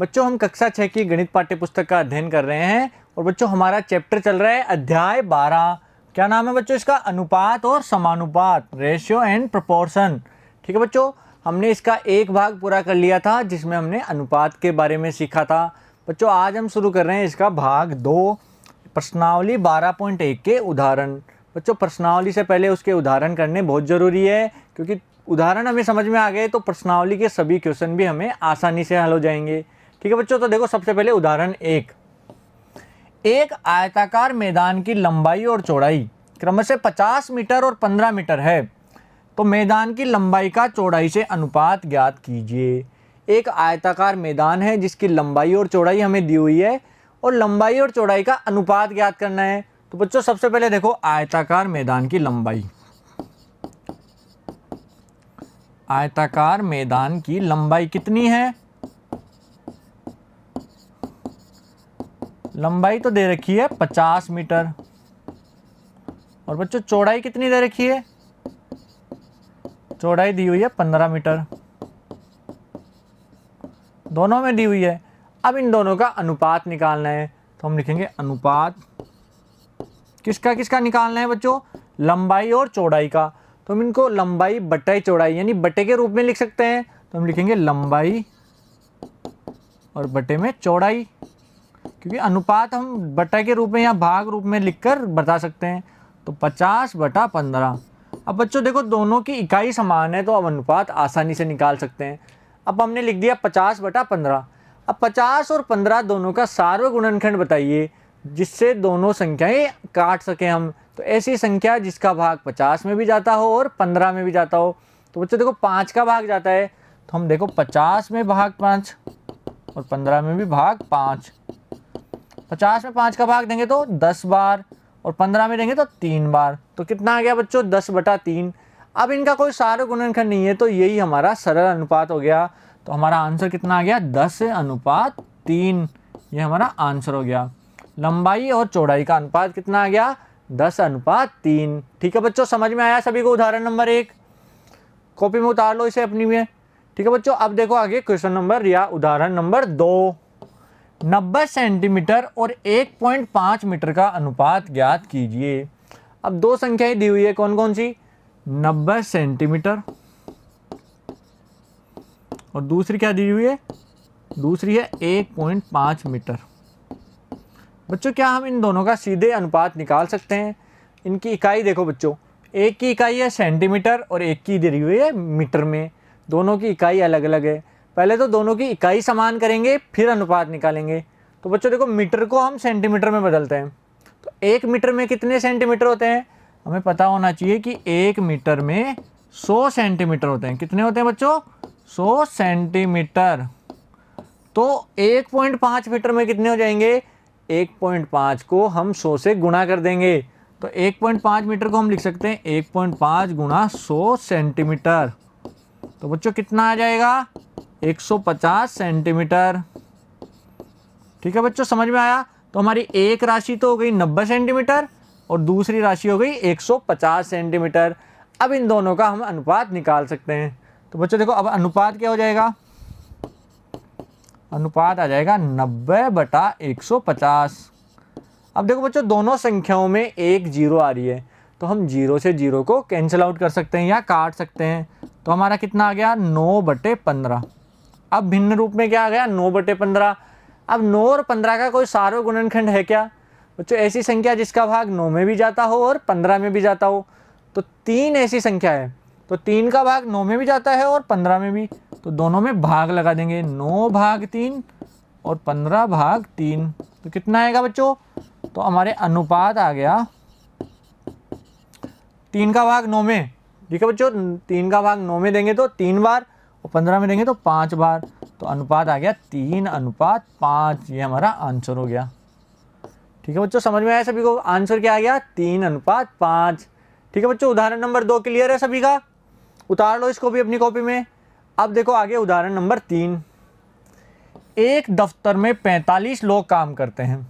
बच्चों हम कक्षा छः की गणित पाठ्य पुस्तक का अध्ययन कर रहे हैं और बच्चों हमारा चैप्टर चल रहा है अध्याय बारह क्या नाम है बच्चों इसका अनुपात और समानुपात रेशियो एंड प्रपोर्सन ठीक है बच्चों हमने इसका एक भाग पूरा कर लिया था जिसमें हमने अनुपात के बारे में सीखा था बच्चों आज हम शुरू कर रहे हैं इसका भाग दो प्रश्नावली बारह पॉइंट एक के उदाहरण बच्चों प्रश्नावली से पहले उसके उदाहरण करने बहुत ज़रूरी है क्योंकि उदाहरण हमें समझ में आ गए तो प्रश्नावली के सभी क्वेश्चन भी हमें आसानी से हल हो जाएंगे ठीक है बच्चों तो देखो सबसे पहले उदाहरण एक एक आयताकार मैदान की लंबाई और चौड़ाई क्रमशः 50 मीटर और 15 मीटर है तो मैदान की लंबाई का चौड़ाई से अनुपात ज्ञात कीजिए एक आयताकार मैदान है जिसकी लंबाई और चौड़ाई हमें दी हुई है और लंबाई और चौड़ाई का अनुपात ज्ञात करना है तो बच्चों सबसे पहले देखो आयताकार मैदान की लंबाई आयताकार मैदान की लंबाई कितनी है लंबाई तो दे रखी है पचास मीटर और बच्चों चौड़ाई कितनी दे रखी है चौड़ाई दी हुई है पंद्रह मीटर दोनों में दी हुई है अब इन दोनों का अनुपात निकालना है तो हम लिखेंगे अनुपात किसका किसका निकालना है बच्चों लंबाई और चौड़ाई का तो हम इनको लंबाई बटाई चौड़ाई यानी बटे के रूप में लिख सकते हैं तो हम लिखेंगे लंबाई और बटे में चौड़ाई क्योंकि अनुपात हम बटा के रूप में या भाग रूप में लिखकर बता सकते हैं तो पचास बटा पंद्रह अब बच्चों देखो दोनों की इकाई समान है तो अब अनुपात आसानी से निकाल सकते हैं अब हमने लिख दिया पचास बटा पंद्रह अब पचास और पंद्रह दोनों का सार्वगुणनखंड बताइए जिससे दोनों संख्याएं काट सकें हम तो ऐसी संख्या जिसका भाग पचास में भी जाता हो और पंद्रह में भी जाता हो तो बच्चों देखो पाँच का भाग जाता है तो हम देखो पचास में भाग पाँच और पंद्रह में भी भाग पाँच पचास में पाँच का भाग देंगे तो दस बार और पंद्रह में देंगे तो तीन बार तो कितना आ गया बच्चों दस बटा तीन अब इनका कोई सारा गुणनखंड नहीं है तो यही हमारा सरल अनुपात हो गया तो हमारा आंसर कितना आ गया दस अनुपात तीन ये हमारा आंसर हो गया लंबाई और चौड़ाई का अनुपात कितना आ गया दस अनुपात तीन ठीक है बच्चों समझ में आया सभी को उदाहरण नंबर एक कॉपी में उतार लो इसे अपनी में ठीक है बच्चों अब देखो आगे क्वेश्चन नंबर या उदाहरण नंबर दो 90 सेंटीमीटर और 1.5 मीटर का अनुपात ज्ञात कीजिए अब दो संख्याएं दी हुई है कौन कौन सी 90 सेंटीमीटर और दूसरी क्या दी हुई है दूसरी है 1.5 मीटर बच्चों क्या हम इन दोनों का सीधे अनुपात निकाल सकते हैं इनकी इकाई देखो बच्चों एक की इकाई है सेंटीमीटर और एक की दी हुई है मीटर में दोनों की इकाई अलग अलग है पहले तो दोनों की इकाई समान करेंगे फिर अनुपात निकालेंगे तो बच्चों देखो मीटर को हम सेंटीमीटर में बदलते हैं तो एक मीटर में कितने सेंटीमीटर होते हैं हमें पता होना चाहिए कि एक मीटर में सौ सेंटीमीटर होते हैं कितने होते हैं बच्चों सौ सेंटीमीटर तो एक पॉइंट पाँच मीटर में कितने हो जाएंगे एक पॉइंट पाँच को हम सौ से गुणा कर देंगे तो एक पॉइंट पाँच मीटर को हम लिख सकते हैं एक पॉइंट पाँच गुणा सौ सेंटीमीटर तो बच्चों कितना आ जाएगा 150 सेंटीमीटर ठीक है बच्चों समझ में आया तो हमारी एक राशि तो हो गई 90 सेंटीमीटर और दूसरी राशि हो गई 150 सेंटीमीटर अब इन दोनों का हम अनुपात निकाल सकते हैं तो बच्चों देखो अब अनुपात क्या हो जाएगा अनुपात आ जाएगा 90 बटा 150 अब देखो बच्चों दोनों संख्याओं में एक जीरो आ रही है तो हम जीरो से जीरो को कैंसिल आउट कर सकते हैं या काट सकते हैं तो हमारा कितना आ गया नौ बटे पंद्रह अब भिन्न रूप में क्या आ गया नौ बटे पंद्रह अब नौ और पंद्रह का कोई सारो गुणनखंड है क्या बच्चों ऐसी संख्या जिसका भाग नौ में भी जाता हो और पंद्रह में भी जाता हो तो तीन ऐसी संख्या है तो तीन का भाग नौ में भी जाता है और पंद्रह में भी तो दोनों में भाग लगा देंगे नौ भाग तीन और पंद्रह भाग तीन तो कितना आएगा बच्चों तो हमारे अनुपात आ गया तीन का भाग नौ में ठीक है बच्चों तीन का भाग नौ में देंगे तो तीन बार और पंद्रह में देंगे तो पाँच बार तो अनुपात आ गया तीन अनुपात पाँच ये हमारा आंसर हो गया ठीक है बच्चों समझ में आया सभी को आंसर क्या आ गया तीन अनुपात पाँच ठीक है बच्चों उदाहरण नंबर दो क्लियर है सभी का उतार लो इसको भी अपनी कॉपी में अब देखो आगे उदाहरण नंबर तीन एक दफ्तर में पैंतालीस लोग काम करते हैं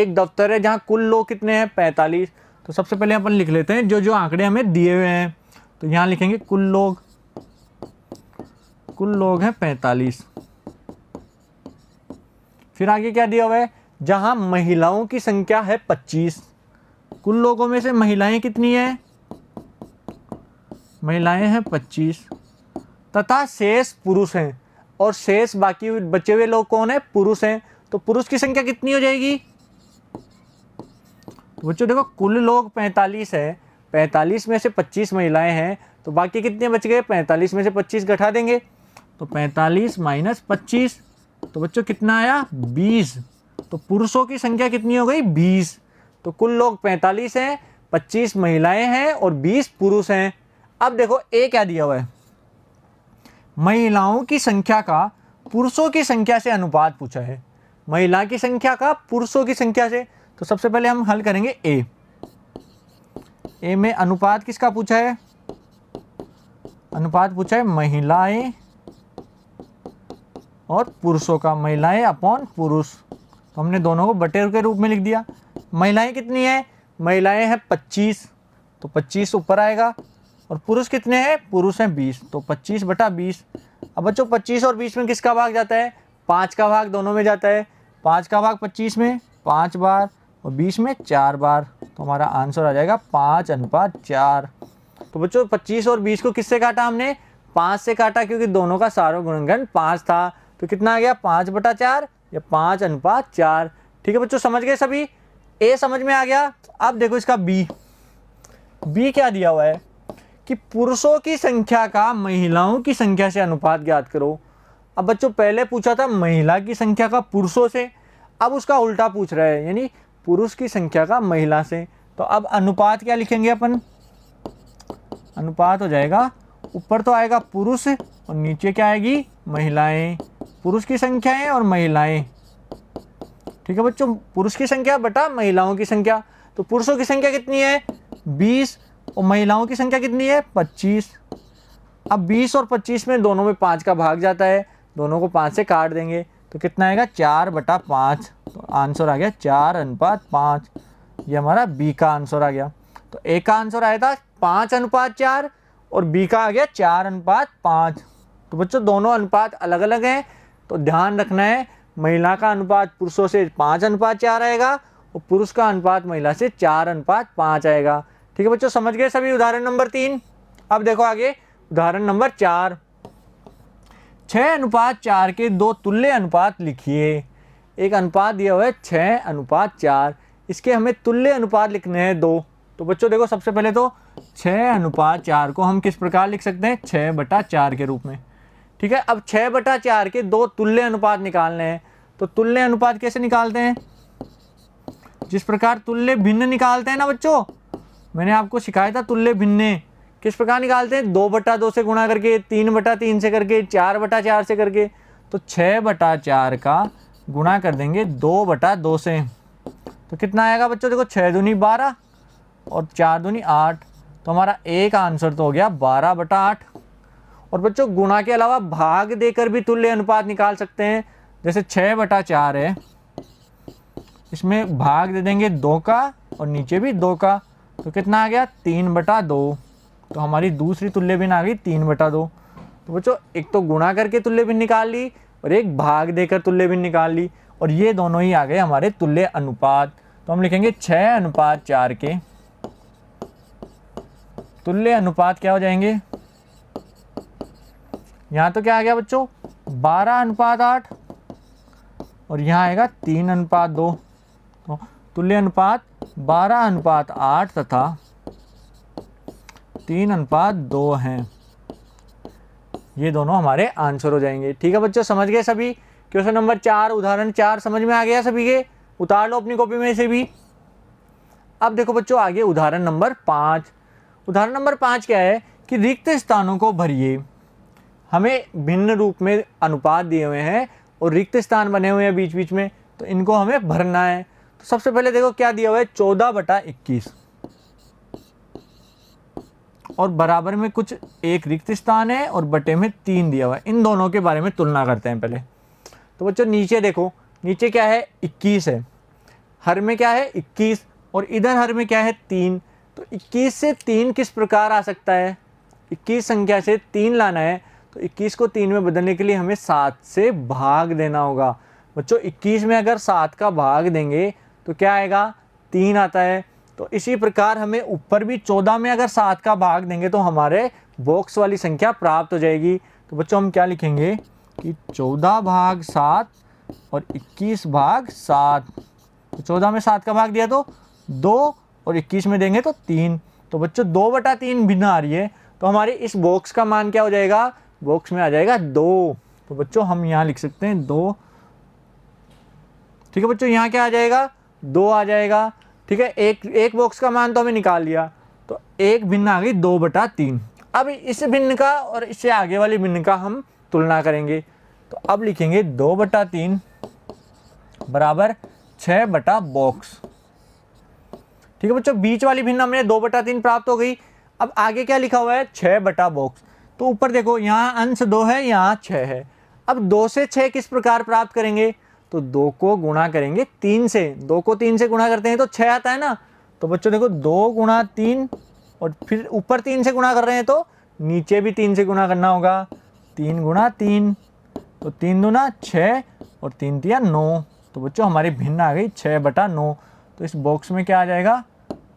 एक दफ्तर है जहाँ कुल लोग कितने हैं पैंतालीस तो सबसे पहले अपन लिख लेते हैं जो जो आंकड़े हमें दिए हुए हैं तो यहाँ लिखेंगे कुल लोग कुल लोग हैं पैंतालीस फिर आगे क्या दिया हुआ है जहां महिलाओं की संख्या है पच्चीस कुल लोगों में से महिलाएं कितनी है महिलाएं हैं पच्चीस तथा शेष पुरुष हैं और शेष बाकी बचे हुए लोग कौन है पुरुष हैं तो पुरुष की संख्या कितनी हो जाएगी बच्चों देखो कुल लोग पैंतालीस है पैंतालीस में से पच्चीस महिलाएं हैं तो बाकी कितने बच गए पैंतालीस में से पच्चीस घटा देंगे तो 45 माइनस पच्चीस तो बच्चों कितना आया 20 तो पुरुषों की संख्या कितनी हो गई 20 तो कुल लोग 45 हैं 25 महिलाएं हैं और 20 पुरुष हैं अब देखो ए क्या दिया हुआ है महिलाओं की संख्या का पुरुषों की संख्या से अनुपात पूछा है महिला की संख्या का पुरुषों की संख्या से तो सबसे पहले हम हल करेंगे ए ए में अनुपात किसका पूछा है अनुपात पूछा है महिलाएं और पुरुषों का महिलाएं अपॉन पुरुष तो हमने दोनों को बटेर के रूप में लिख दिया महिलाएं कितनी हैं महिलाएं हैं पच्चीस तो पच्चीस ऊपर आएगा और पुरुष कितने हैं पुरुष हैं बीस तो पच्चीस बटा बीस अब बच्चों पच्चीस और बीस में किसका भाग जाता है पाँच का भाग दोनों में जाता है पाँच का भाग पच्चीस में पाँच बार और बीस में चार बार तो हमारा आंसर आ जाएगा पाँच अनुपात चार तो बच्चों पच्चीस और बीस को किससे काटा हमने पाँच से काटा क्योंकि दोनों का सारो गुणगण पाँच था तो कितना आ गया पाँच बटा चार या पाँच अनुपात चार ठीक है बच्चों समझ गए सभी ए समझ में आ गया अब देखो इसका बी बी क्या दिया हुआ है कि पुरुषों की संख्या का महिलाओं की संख्या से अनुपात ज्ञात करो अब बच्चों पहले पूछा था महिला की संख्या का पुरुषों से अब उसका उल्टा पूछ रहा है यानी पुरुष की संख्या का महिला से तो अब अनुपात क्या लिखेंगे अपन अनुपात हो जाएगा ऊपर तो आएगा पुरुष और नीचे क्या आएगी महिलाएं पुरुष की संख्याएं और महिलाएं ठीक है बच्चों पुरुष की संख्या बटा महिलाओं की संख्या तो पुरुषों की संख्या कितनी है बीस और महिलाओं की संख्या कितनी है पच्चीस अब बीस और पच्चीस में दोनों में पाँच का भाग जाता है दोनों को पाँच से काट देंगे तो कितना आएगा चार बटा पाँच तो आंसर आ गया चार अनुपात पाँच ये हमारा बी का आंसर आ गया तो ए का आंसर आया था पाँच अनुपात चार और बी का आ गया चार अनुपात पाँच तो बच्चों दोनों अनुपात अलग अलग हैं तो ध्यान रखना है महिला का अनुपात पुरुषों से पाँच अनुपात चार आएगा और पुरुष का अनुपात महिला से चार अनुपात पाँच आएगा ठीक है बच्चों समझ गए सभी उदाहरण नंबर तीन अब देखो आगे उदाहरण नंबर चार छः अनुपात चार के दो तुल्य अनुपात लिखिए एक अनुपात दिया हुआ है छः अनुपात चार इसके हमें तुल्य अनुपात लिखने हैं दो तो बच्चों देखो सबसे पहले तो छः अनुपात चार को हम किस प्रकार लिख सकते हैं छः बटा चार के रूप में ठीक है अब छः बटा चार के दो तुल्य अनुपात निकालने हैं तो तुल्य अनुपात कैसे निकालते हैं जिस प्रकार तुल्य भिन्न निकालते हैं ना बच्चों मैंने आपको सिखाया था तुल्य भिन्न किस प्रकार निकालते हैं दो बटा दो से गुणा करके तीन बटा तीन से करके चार बटा चार से करके तो छः बटा चार का गुणा कर देंगे दो बटा दो से तो कितना आएगा बच्चों देखो छः दूनी बारह और चार दूनी आठ तो हमारा एक आंसर तो हो गया बारह बटा आठ और बच्चों गुणा के अलावा भाग देकर भी तुल्य अनुपात निकाल सकते हैं जैसे छः बटा चार है इसमें भाग दे देंगे दो का और नीचे भी दो का तो कितना आ गया तीन बटा दो तो हमारी दूसरी तुल्य भिन्न आ गई तीन बटा दो तो बच्चों एक तो गुणा करके तुल्य भिन्न निकाल ली और एक भाग देकर तुल्य बिन निकाल ली और ये दोनों ही आ गए हमारे तुल्य अनुपात तो हम लिखेंगे छः अनुपात चार के तुल्य अनुपात क्या हो जाएंगे यहाँ तो क्या आ गया बच्चों बारह अनुपात आठ और यहां आएगा तीन अनुपात दो तो तुल्य अनुपात बारह अनुपात आठ तथा तीन अनुपात दो हैं ये दोनों हमारे आंसर हो जाएंगे ठीक है बच्चों समझ गए सभी क्वेश्चन नंबर चार उदाहरण चार समझ में आ गया सभी के उतार लो अपनी कॉपी में से भी अब देखो बच्चों आगे उदाहरण नंबर पांच उदाहरण नंबर पांच क्या है कि रिक्त स्थानों को भरिए हमें भिन्न रूप में अनुपात दिए हुए हैं और रिक्त स्थान बने हुए हैं बीच बीच में तो इनको हमें भरना है तो सबसे पहले देखो क्या दिया हुआ है चौदह बटा इक्कीस और बराबर में कुछ एक रिक्त स्थान है और बटे में तीन दिया हुआ है इन दोनों के बारे में तुलना करते हैं पहले तो बच्चों नीचे देखो नीचे क्या है इक्कीस है हर में क्या है इक्कीस और इधर हर में क्या है तीन तो इक्कीस से तीन किस प्रकार आ सकता है इक्कीस संख्या से तीन लाना है तो 21 को तीन में बदलने के लिए हमें सात से भाग देना होगा बच्चों 21 में अगर सात का भाग देंगे तो क्या आएगा तीन आता है तो इसी प्रकार हमें ऊपर भी चौदह में अगर सात का भाग देंगे तो हमारे बॉक्स वाली संख्या प्राप्त हो जाएगी तो बच्चों हम क्या लिखेंगे कि चौदह भाग सात और इक्कीस भाग सात तो चौदह में सात का भाग दिया तो दो और इक्कीस में देंगे तो तीन तो बच्चों दो बटा तीन भिन्न आ रही है तो हमारे इस बॉक्स का मान क्या हो जाएगा बॉक्स में आ जाएगा दो तो बच्चों हम यहाँ लिख सकते हैं दो ठीक है बच्चों यहाँ क्या आ जाएगा दो आ जाएगा ठीक है एक एक बॉक्स का मान तो हमें निकाल लिया तो एक भिन्न आ गई दो बटा तीन अब इस भिन्न का और इससे आगे वाली भिन्न का हम तुलना करेंगे तो अब लिखेंगे दो बटा तीन बराबर छः बटा बॉक्स ठीक है बच्चों बीच वाली भिन्न हमने दो बटा तीन प्राप्त हो गई अब आगे क्या लिखा हुआ है छः बटा बॉक्स तो ऊपर देखो यहाँ अंश दो है यहाँ छः है अब दो से छः किस प्रकार प्राप्त करेंगे तो दो को गुणा करेंगे तीन से दो को तीन से गुणा करते हैं तो छः आता है ना तो बच्चों देखो दो गुणा तीन और फिर ऊपर तीन से गुणा कर रहे हैं तो नीचे भी तीन से गुणा करना होगा तीन गुणा तीन तो तीन ना छः और तीन तिया नौ तो बच्चों हमारी भिन्न आ गई छः बटा नौ तो इस बॉक्स में क्या आ जाएगा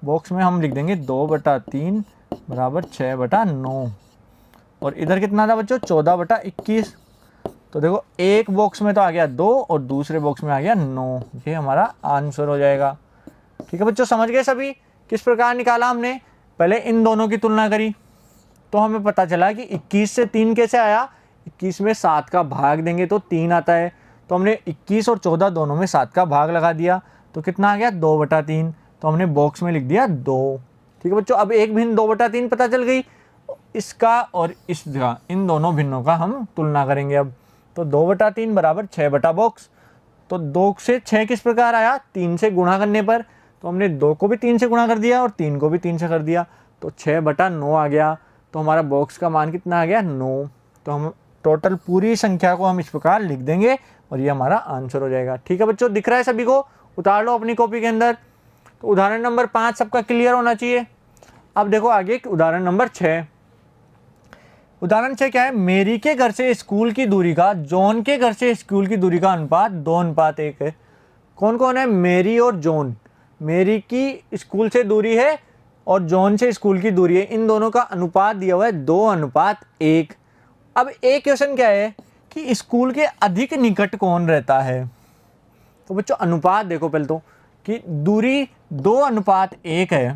बॉक्स में हम लिख देंगे दो बटा तीन बराबर छः बटा नौ और इधर कितना था बच्चों चौदह बटा इक्कीस तो देखो एक बॉक्स में तो आ गया दो और दूसरे बॉक्स में आ गया नौ ये हमारा आंसर हो जाएगा ठीक है बच्चों समझ गए सभी किस प्रकार निकाला हमने पहले इन दोनों की तुलना करी तो हमें पता चला कि 21 से तीन कैसे आया 21 में सात का भाग देंगे तो तीन आता है तो हमने 21 और 14 दोनों में सात का भाग लगा दिया तो कितना आ गया दो बटा तीन तो हमने बॉक्स में लिख दिया दो ठीक है बच्चों अब एक भिन्न दो बटा तीन पता चल गई इसका और इसका इन दोनों भिन्नों का हम तुलना करेंगे अब तो दो बटा तीन बराबर छः बटा बॉक्स तो दो से छः किस प्रकार आया तीन से गुणा करने पर तो हमने दो को भी तीन से गुणा कर दिया और तीन को भी तीन से कर दिया तो छः बटा नौ आ गया तो हमारा बॉक्स का मान कितना आ गया नौ तो हम टोटल पूरी संख्या को हम इस प्रकार लिख देंगे और ये हमारा आंसर हो जाएगा ठीक है बच्चों दिख रहा है सभी को उतार लो अपनी कॉपी के अंदर तो उदाहरण नंबर पाँच सबका क्लियर होना चाहिए अब देखो आगे उदाहरण नंबर छः उदाहरण से क्या है मेरी के घर से स्कूल की दूरी का जॉन के घर से स्कूल की दूरी का अनुपात दो अनुपात एक है कौन कौन है मेरी और जॉन मेरी की स्कूल से दूरी है और जॉन से स्कूल की दूरी है इन दोनों का अनुपात दिया हुआ है दो अनुपात एक अब एक क्वेश्चन क्या है कि स्कूल के अधिक निकट कौन रहता है तो बच्चों अनुपात देखो पहले तो कि दूरी दो अनुपात एक है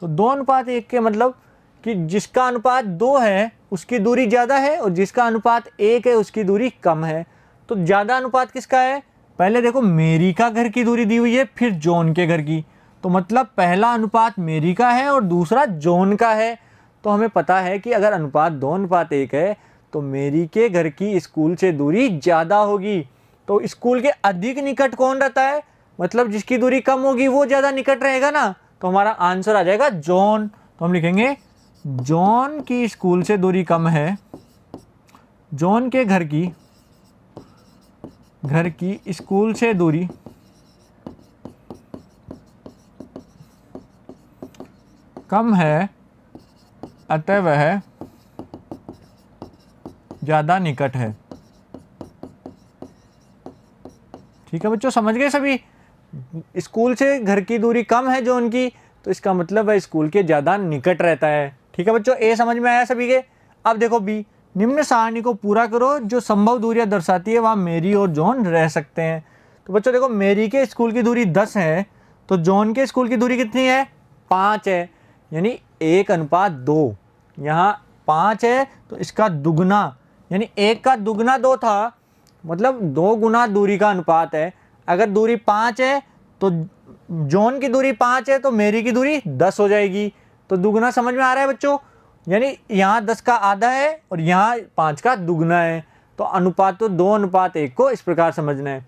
तो दो अनुपात एक के मतलब कि जिसका अनुपात दो है उसकी दूरी ज़्यादा है और जिसका अनुपात एक है उसकी दूरी कम है तो ज़्यादा अनुपात किसका है पहले देखो मेरी का घर की दूरी दी हुई है फिर जॉन के घर की तो मतलब पहला अनुपात मेरी का है और दूसरा जॉन का है तो हमें पता है कि अगर अनुपात दो अनुपात एक है तो मेरी के घर की स्कूल से दूरी ज़्यादा होगी तो स्कूल के अधिक निकट कौन रहता है मतलब जिसकी दूरी कम होगी वो ज़्यादा निकट रहेगा ना तो हमारा आंसर आ जाएगा जॉन तो हम लिखेंगे जॉन की स्कूल से दूरी कम है जॉन के घर की घर की स्कूल से दूरी कम है अतः वह ज़्यादा निकट है ठीक है बच्चों समझ गए सभी स्कूल से घर की दूरी कम है जो उनकी तो इसका मतलब वह स्कूल के ज़्यादा निकट रहता है ठीक है बच्चों ए समझ में आया सभी के अब देखो बी निम्न सारणी को पूरा करो जो संभव दूरियां दर्शाती है वहाँ मेरी और जॉन रह सकते हैं तो बच्चों देखो मेरी के स्कूल की दूरी दस है तो जॉन के स्कूल की दूरी कितनी है पाँच है यानी एक अनुपात दो यहाँ पाँच है तो इसका दुगना यानी एक का दुगना दो था मतलब दो गुना दूरी का अनुपात है अगर दूरी पाँच है तो जॉन की दूरी पाँच है तो मेरी की दूरी दस हो जाएगी तो दुगना समझ में आ रहा है बच्चों यानी यहाँ दस का आधा है और यहाँ पाँच का दुगना है तो अनुपात तो दो अनुपात एक को इस प्रकार समझना है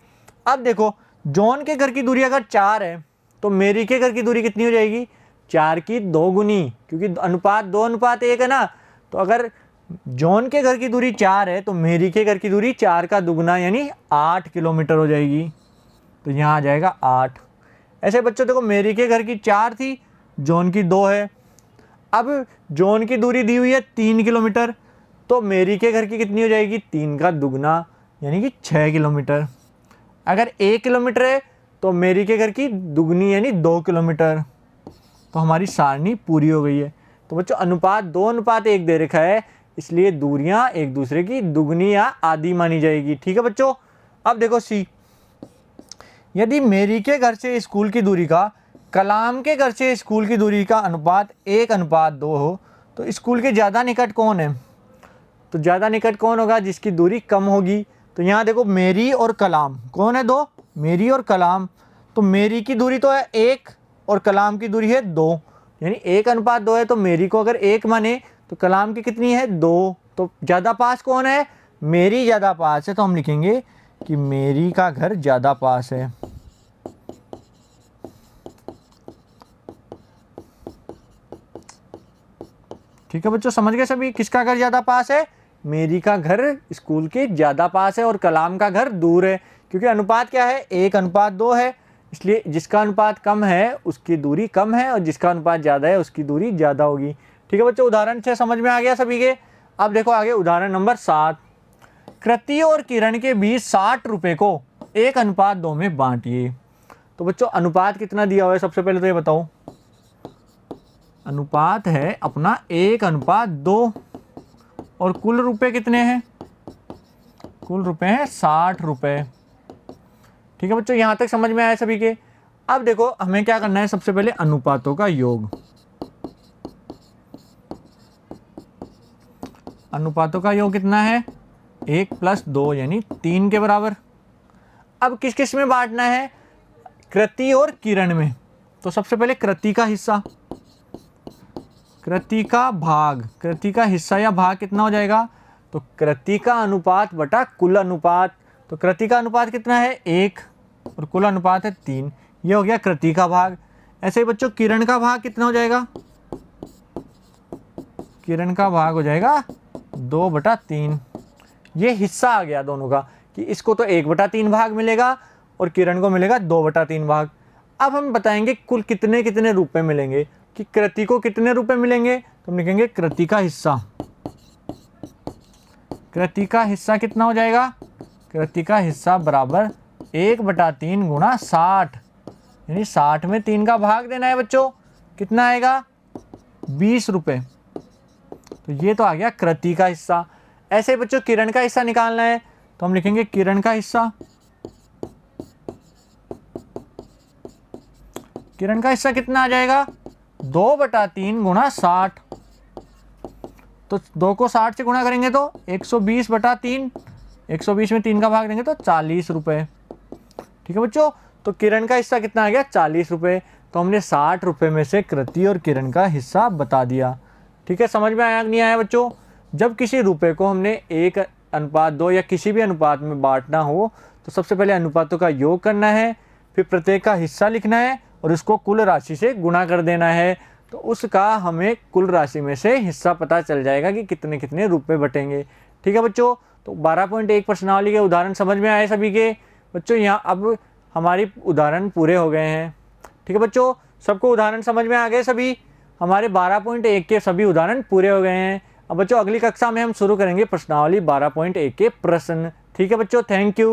अब देखो जॉन के घर की दूरी अगर चार है तो मेरी के घर की दूरी कितनी हो जाएगी चार की दो गुनी क्योंकि अनुपात दो अनुपात एक है ना तो अगर जॉन के घर की दूरी चार है तो मेरी के घर की दूरी चार का दुगना यानी आठ किलोमीटर हो जाएगी तो यहाँ आ जाएगा आठ ऐसे बच्चों देखो मेरी के घर की चार थी जॉन की दो है अब जोन की दूरी दी हुई है तीन किलोमीटर तो मेरी के घर की कितनी हो जाएगी तीन का दुगना यानी कि छः किलोमीटर अगर एक किलोमीटर है तो मेरी के घर की दुगनी यानी दो किलोमीटर तो हमारी सारणी पूरी हो गई है तो बच्चों अनुपात दो अनुपात एक दे रखा है इसलिए दूरियां एक दूसरे की दुगनी या आदि मानी जाएगी ठीक है बच्चों अब देखो सी यदि मेरी के घर से स्कूल की दूरी का कलाम के घर से स्कूल की दूरी का अनुपात एक अनुपात दो हो तो स्कूल के ज़्यादा निकट कौन है तो ज़्यादा निकट कौन होगा जिसकी दूरी कम होगी तो यहाँ देखो मेरी और कलाम कौन है दो मेरी और कलाम तो मेरी की दूरी तो है एक और कलाम की दूरी है दो यानी एक अनुपात दो है तो मेरी को अगर एक माने तो कलाम की कितनी है दो तो ज़्यादा पास कौन है मेरी ज़्यादा पास है तो हम लिखेंगे कि मेरी का घर ज़्यादा पास है ठीक है बच्चों समझ गए सभी किसका घर ज़्यादा पास है मेरी का घर स्कूल के ज़्यादा पास है और कलाम का घर दूर है क्योंकि अनुपात क्या है एक अनुपात दो है इसलिए जिसका अनुपात कम है उसकी दूरी कम है और जिसका अनुपात ज़्यादा है उसकी दूरी ज़्यादा होगी ठीक है बच्चों उदाहरण छः समझ में आ गया सभी के अब देखो आगे उदाहरण नंबर सात कृति और किरण के बीच साठ रुपये को एक अनुपात दो में बांटिए तो बच्चों अनुपात कितना दिया हुआ है सबसे पहले तो ये बताओ अनुपात है अपना एक अनुपात दो और कुल रुपए कितने हैं कुल रुपए हैं साठ रुपए ठीक है बच्चों यहां तक समझ में आया सभी के अब देखो हमें क्या करना है सबसे पहले अनुपातों का योग अनुपातों का योग कितना है एक प्लस दो यानी तीन के बराबर अब किस किस में बांटना है कृति और किरण में तो सबसे पहले कृति का हिस्सा कृति का भाग कृति का हिस्सा या भाग कितना हो जाएगा तो कृति का अनुपात बटा कुल अनुपात तो कृति का अनुपात कितना है एक और कुल अनुपात है तीन ये हो गया कृति का भाग ऐसे ही बच्चों किरण का भाग कितना हो जाएगा किरण का भाग हो जाएगा दो बटा तीन ये हिस्सा आ गया दोनों का कि इसको तो एक बटा तीन भाग मिलेगा और किरण को मिलेगा दो बटा तीन भाग अब हम बताएंगे कुल कितने कितने रूप में मिलेंगे कि कृति को कितने रुपए मिलेंगे तो हम लिखेंगे कृति का हिस्सा कृति का हिस्सा कितना हो जाएगा कृति का हिस्सा बराबर एक बटा तीन गुणा साठ यानी साठ में तीन का भाग देना है बच्चों कितना आएगा बीस रुपये तो ये तो आ गया कृति का हिस्सा ऐसे बच्चों किरण का हिस्सा निकालना है तो हम लिखेंगे किरण का हिस्सा किरण का हिस्सा कितना आ जाएगा दो बटा तीन गुणा साठ तो दो को साठ से गुणा करेंगे तो एक सौ बीस बटा तीन एक सौ बीस में तीन का भाग देंगे तो चालीस रुपये ठीक है बच्चों तो किरण का हिस्सा कितना आ गया चालीस रुपये तो हमने साठ रुपये में से कृति और किरण का हिस्सा बता दिया ठीक है समझ में आया नहीं आया बच्चों जब किसी रुपये को हमने एक अनुपात दो या किसी भी अनुपात में बांटना हो तो सबसे पहले अनुपातों का योग करना है फिर प्रत्येक का हिस्सा लिखना है और उसको कुल राशि से गुणा कर देना है तो उसका हमें कुल राशि में से हिस्सा पता चल जाएगा कि कितने कितने रुपये बटेंगे ठीक है बच्चों तो 12.1 पॉइंट एक प्रश्नावली के उदाहरण समझ में आए सभी के बच्चों यहाँ अब हमारी उदाहरण पूरे हो गए हैं ठीक है बच्चों सबको उदाहरण समझ में आ गए सभी हमारे 12.1 के सभी उदाहरण पूरे हो गए हैं अब बच्चों अगली कक्षा में हम शुरू करेंगे प्रश्नावली 12.1 के प्रश्न ठीक है बच्चों थैंक यू